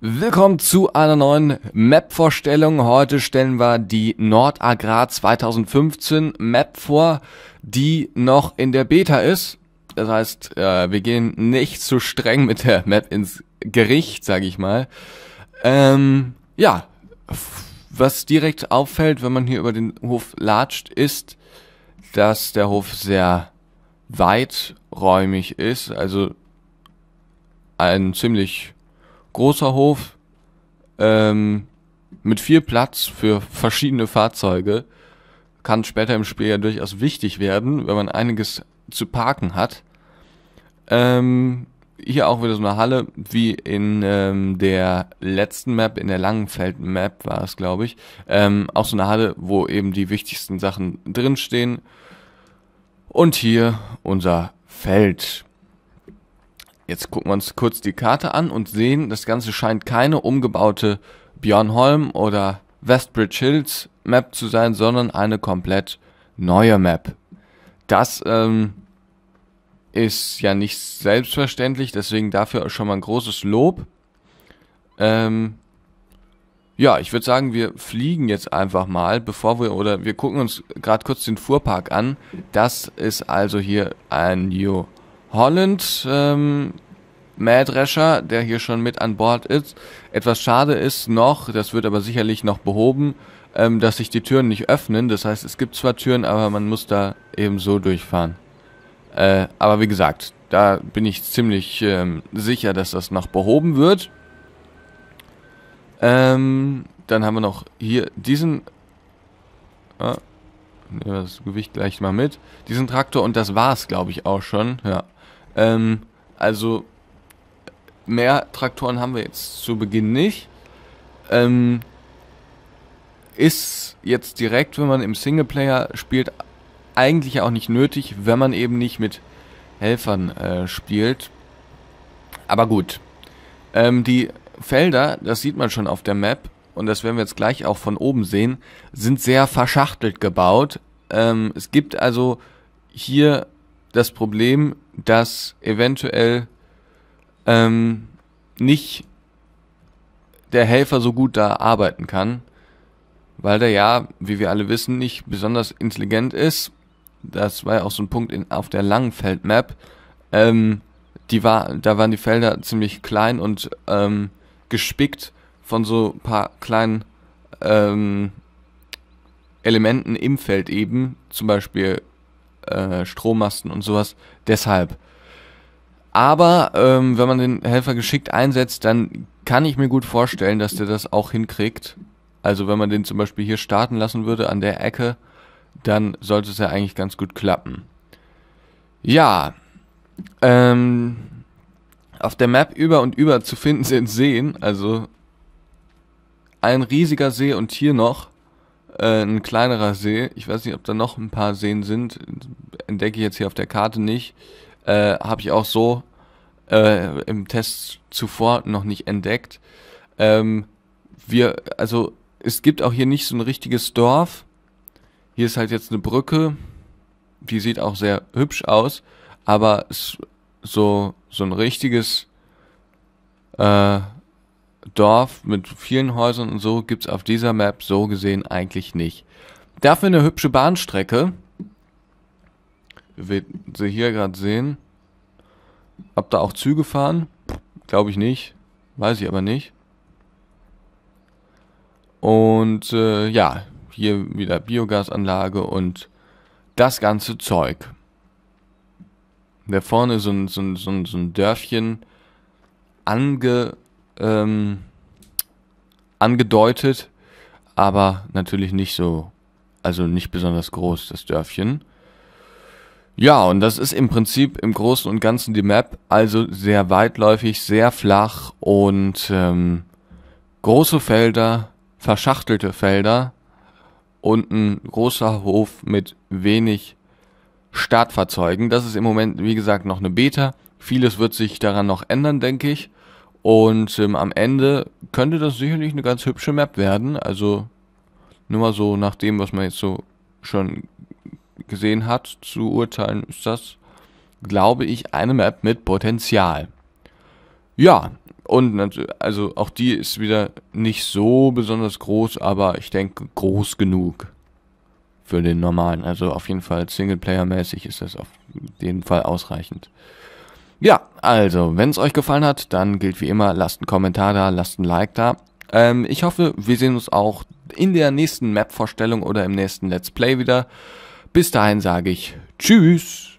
Willkommen zu einer neuen Map-Vorstellung. Heute stellen wir die Nordagrar 2015 Map vor, die noch in der Beta ist. Das heißt, äh, wir gehen nicht zu so streng mit der Map ins Gericht, sage ich mal. Ähm, ja, was direkt auffällt, wenn man hier über den Hof latscht, ist, dass der Hof sehr weiträumig ist. Also ein ziemlich großer Hof ähm, mit viel Platz für verschiedene Fahrzeuge. Kann später im Spiel ja durchaus wichtig werden, wenn man einiges zu parken hat. Ähm, hier auch wieder so eine Halle, wie in ähm, der letzten Map, in der Langenfeld-Map war es, glaube ich. Ähm, auch so eine Halle, wo eben die wichtigsten Sachen drinstehen. Und hier unser Feld. Jetzt gucken wir uns kurz die Karte an und sehen, das Ganze scheint keine umgebaute Björnholm oder Westbridge Hills Map zu sein, sondern eine komplett neue Map. Das ähm, ist ja nicht selbstverständlich, deswegen dafür schon mal ein großes Lob. Ähm, ja, ich würde sagen, wir fliegen jetzt einfach mal, bevor wir, oder wir gucken uns gerade kurz den Fuhrpark an. Das ist also hier ein New Holland, ähm, Mähdrescher, der hier schon mit an Bord ist. Etwas schade ist noch, das wird aber sicherlich noch behoben, ähm, dass sich die Türen nicht öffnen. Das heißt, es gibt zwar Türen, aber man muss da eben so durchfahren. Äh, aber wie gesagt, da bin ich ziemlich ähm, sicher, dass das noch behoben wird. Ähm, dann haben wir noch hier diesen... Ah, nehmen wir das Gewicht gleich mal mit. Diesen Traktor und das war's, glaube ich, auch schon. Ja. Ähm, also mehr Traktoren haben wir jetzt zu Beginn nicht. Ähm, ist jetzt direkt, wenn man im Singleplayer spielt, eigentlich auch nicht nötig, wenn man eben nicht mit Helfern äh, spielt. Aber gut. Ähm, die Felder, das sieht man schon auf der Map, und das werden wir jetzt gleich auch von oben sehen, sind sehr verschachtelt gebaut. Ähm, es gibt also hier das Problem, dass eventuell ähm, nicht der Helfer so gut da arbeiten kann, weil der ja, wie wir alle wissen, nicht besonders intelligent ist. Das war ja auch so ein Punkt in, auf der langen Feldmap. Ähm, die war, da waren die Felder ziemlich klein und ähm, gespickt von so ein paar kleinen ähm, Elementen im Feld eben, zum Beispiel äh, Strommasten und sowas. Deshalb. Aber ähm, wenn man den Helfer geschickt einsetzt, dann kann ich mir gut vorstellen, dass der das auch hinkriegt. Also wenn man den zum Beispiel hier starten lassen würde an der Ecke, dann sollte es ja eigentlich ganz gut klappen. Ja, ähm, auf der Map über und über zu finden sind Seen, also ein riesiger See und hier noch äh, ein kleinerer See. Ich weiß nicht, ob da noch ein paar Seen sind entdecke ich jetzt hier auf der Karte nicht, äh, habe ich auch so äh, im Test zuvor noch nicht entdeckt. Ähm, wir, also es gibt auch hier nicht so ein richtiges Dorf. Hier ist halt jetzt eine Brücke, die sieht auch sehr hübsch aus, aber so, so ein richtiges äh, Dorf mit vielen Häusern und so gibt's auf dieser Map so gesehen eigentlich nicht. Dafür eine hübsche Bahnstrecke, Sie hier gerade sehen. Ob da auch Züge fahren? Glaube ich nicht. Weiß ich aber nicht. Und äh, ja, hier wieder Biogasanlage und das ganze Zeug. Da vorne so ein, so ein, so ein, so ein Dörfchen ange, ähm, angedeutet, aber natürlich nicht so, also nicht besonders groß, das Dörfchen. Ja, und das ist im Prinzip im Großen und Ganzen die Map, also sehr weitläufig, sehr flach und ähm, große Felder, verschachtelte Felder und ein großer Hof mit wenig Startfahrzeugen. Das ist im Moment, wie gesagt, noch eine Beta. Vieles wird sich daran noch ändern, denke ich. Und ähm, am Ende könnte das sicherlich eine ganz hübsche Map werden. Also nur mal so nach dem, was man jetzt so schon gesehen hat, zu urteilen, ist das, glaube ich, eine Map mit Potenzial. Ja, und also auch die ist wieder nicht so besonders groß, aber ich denke groß genug für den normalen. Also auf jeden Fall Singleplayer-mäßig ist das auf jeden Fall ausreichend. Ja, also, wenn es euch gefallen hat, dann gilt wie immer, lasst einen Kommentar da, lasst ein Like da. Ähm, ich hoffe, wir sehen uns auch in der nächsten Map-Vorstellung oder im nächsten Let's Play wieder. Bis dahin sage ich Tschüss.